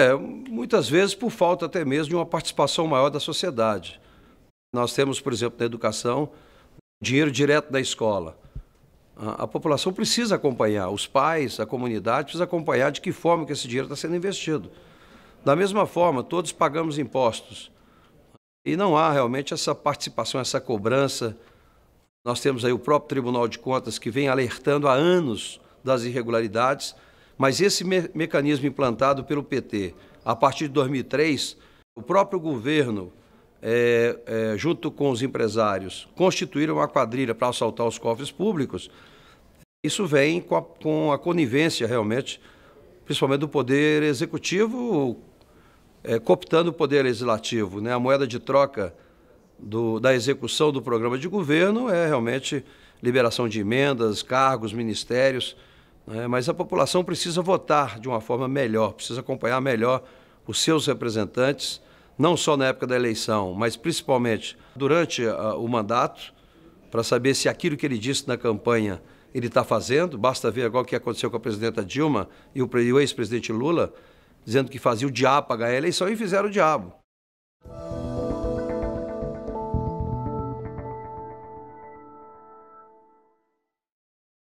É, muitas vezes por falta até mesmo de uma participação maior da sociedade. Nós temos, por exemplo, na educação, dinheiro direto da escola. A, a população precisa acompanhar, os pais, a comunidade precisa acompanhar de que forma que esse dinheiro está sendo investido. Da mesma forma, todos pagamos impostos. E não há realmente essa participação, essa cobrança. Nós temos aí o próprio Tribunal de Contas que vem alertando há anos das irregularidades. Mas esse me mecanismo implantado pelo PT, a partir de 2003, o próprio governo, é, é, junto com os empresários, constituíram uma quadrilha para assaltar os cofres públicos. Isso vem com a, com a conivência, realmente, principalmente do Poder Executivo, é, cooptando o Poder Legislativo. Né? A moeda de troca do, da execução do programa de governo é realmente liberação de emendas, cargos, ministérios. Né? Mas a população precisa votar de uma forma melhor, precisa acompanhar melhor os seus representantes, não só na época da eleição, mas principalmente durante ah, o mandato, para saber se aquilo que ele disse na campanha ele está fazendo. Basta ver agora o que aconteceu com a presidenta Dilma e o, o ex-presidente Lula, dizendo que fazia o diabo para ganhar a eleição e fizeram o diabo.